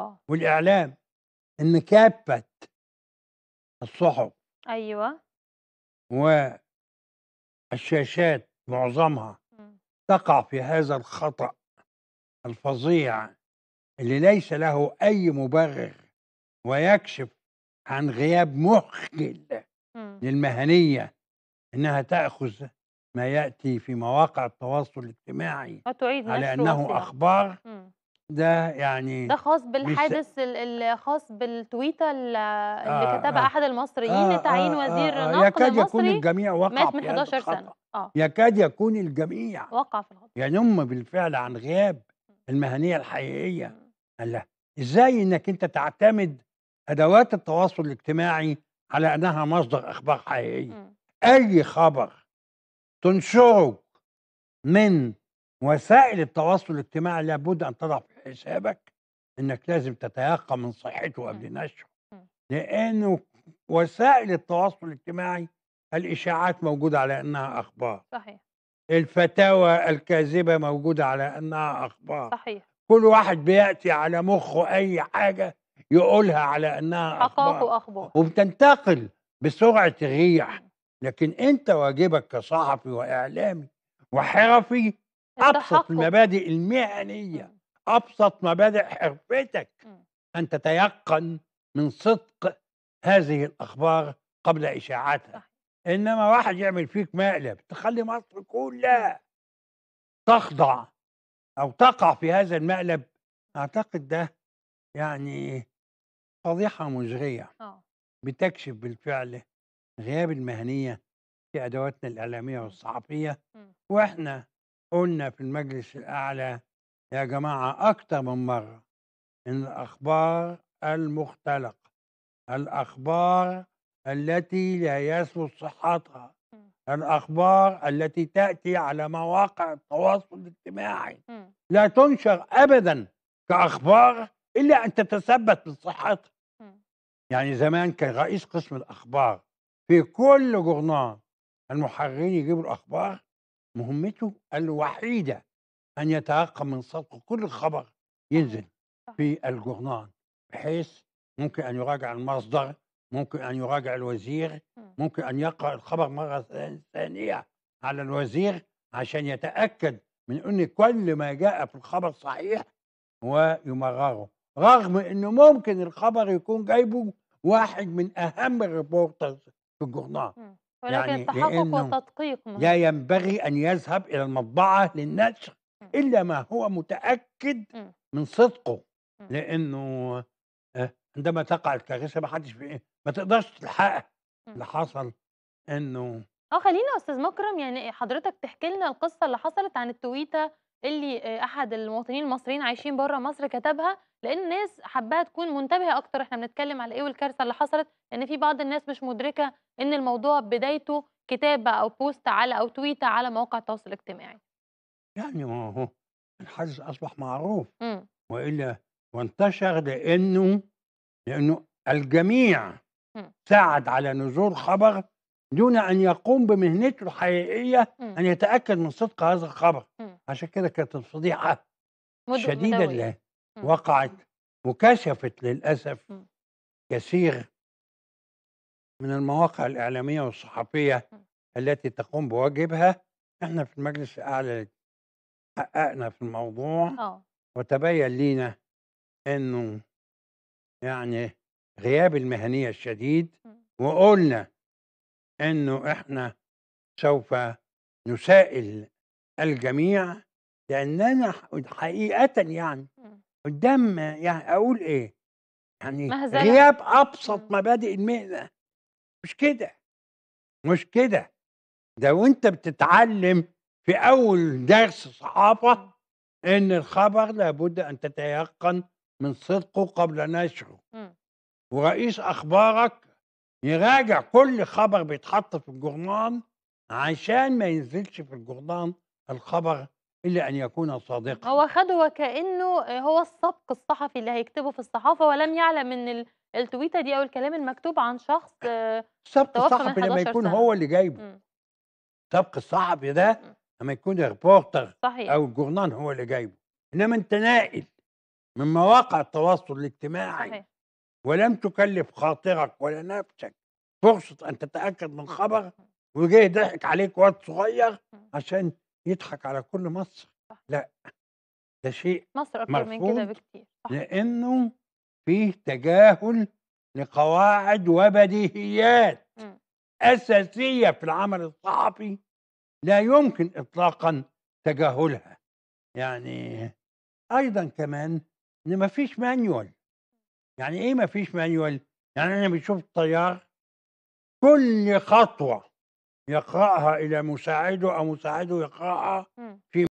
آه. والاعلام ان كافه الصحف ايوه والشاشات معظمها تقع في هذا الخطا الفظيع اللي ليس له اي مبرر ويكشف عن غياب مخجل للمهنيه انها تاخذ ما ياتي في مواقع التواصل الاجتماعي على انه اخبار ده يعني ده خاص بالحادث الخاص بالتويته اللي آه كتبها آه احد المصريين آه, آه، لتعيين آه وزير آه نقل يكاد يكون الجميع وقع مات من 11 سنه اه يكاد يكون الجميع وقع في الخطأ يعني ينم بالفعل عن غياب المهنيه الحقيقيه قال الله ازاي انك انت تعتمد ادوات التواصل الاجتماعي على انها مصدر اخبار حقيقيه اي خبر تنشره من وسائل التواصل الاجتماعي لابد ان تضع في حسابك انك لازم تتيقن من صحته قبل إمم، نشره إمم. لانه وسائل التواصل الاجتماعي الاشاعات موجوده على انها اخبار صحيح الفتاوى الكاذبه موجوده على انها اخبار صحيح كل واحد بياتي على مخه اي حاجه يقولها على انها اخبار واخبار وبتنتقل بسرعه الريح إمم. لكن انت واجبك كصحفي واعلامي وحرفي ابسط المبادئ المهنيه ابسط مبادئ حرفتك ان تتيقن من صدق هذه الاخبار قبل اشاعتها انما واحد يعمل فيك مقلب تخلي مصر كلها تخضع او تقع في هذا المقلب اعتقد ده يعني فضيحه مزريه آه. بتكشف بالفعل غياب المهنيه في ادواتنا الاعلاميه والصحفيه واحنا قلنا في المجلس الاعلى يا جماعة أكثر من مرة إن الأخبار المختلقة الأخبار التي لا يثبت صحتها إمم. الأخبار التي تأتي على مواقع التواصل الاجتماعي إمم. لا تنشر أبدا كأخبار إلا أن تتثبت بصحتها إمم. يعني زمان كان رئيس قسم الأخبار في كل جورنال المحررين يجيبوا الأخبار مهمته الوحيدة ان يتعقب من صدقه كل خبر ينزل في الجورنال بحيث ممكن ان يراجع المصدر ممكن ان يراجع الوزير ممكن ان يقرا الخبر مره ثانيه على الوزير عشان يتاكد من ان كل ما جاء في الخبر صحيح ويمرره رغم انه ممكن الخبر يكون جايبه واحد من اهم الريبورترز في الجورنال ولكن يعني التحقق والتدقيق لا ينبغي ان يذهب الى المطبعه للنشر إمم. الا ما هو متاكد إمم. من صدقه إمم. لانه آه، عندما تقع الكارثه ما حدش ما تقدرش تلحقها اللي حصل انه اه خلينا استاذ مكرم يعني حضرتك تحكي لنا القصه اللي حصلت عن التويته اللي آه، احد المواطنين المصريين عايشين بره مصر كتبها لان الناس حباها تكون منتبهه اكتر احنا بنتكلم على ايه والكارثه اللي حصلت لان في بعض الناس مش مدركه ان الموضوع بدايته كتابه او بوست على او تويته على مواقع التواصل الاجتماعي يعني ما هو الحجز اصبح معروف م. إمم. والا وانتشر لانه لانه الجميع إمم. ساعد على نزول خبر دون ان يقوم بمهنته الحقيقيه م. إمم. ان يتاكد من صدق هذا الخبر م. عشان كده كانت الفضيحه شديده اللي وقعت وكشفت للاسف م. كثير من المواقع الاعلاميه والصحفيه التي تقوم بواجبها احنا في المجلس الاعلى حققنا في الموضوع آه. وتبين لينا انه يعني غياب المهنيه الشديد إمم. وقلنا انه احنا سوف نسائل الجميع لاننا حقيقه يعني إمم. قدام يعني اقول ايه يعني مهزلة. غياب ابسط إمم. مبادئ المهنه مش كده مش كده ده وانت بتتعلم في أول درس صحافة إن الخبر لابد أن تتيقن من صدقه قبل نشره ورئيس أخبارك يراجع كل خبر بيتحط في الجورنان عشان ما ينزلش في الجورنان الخبر إلا أن يكون صادقا هو خده وكأنه هو السبق الصحفي اللي هيكتبه في الصحافة ولم يعلم أن التويتة دي أو الكلام المكتوب عن شخص سبق الصحفي لما يكون سنة. هو اللي جايبه سبق الصحفي ده اما يكون الريبورتر صحيح او الجورنال هو اللي جايبه انما انت ناقل من مواقع التواصل الاجتماعي صحيح. ولم تكلف خاطرك ولا نفسك فرصه ان تتاكد من خبر وجه ضحك عليك وقت صغير عشان يضحك على كل مصر صح. لا ده شيء مصر اكتر من كده بكتير لانه فيه تجاهل لقواعد وبديهيات م. إمم. اساسيه في العمل الصحفي لا يمكن اطلاقا تجاهلها يعني ايضا كمان ان ما فيش مانيول يعني ايه ما فيش مانيول يعني انا بشوف الطيار كل خطوه يقراها الى مساعده او مساعده يقراها في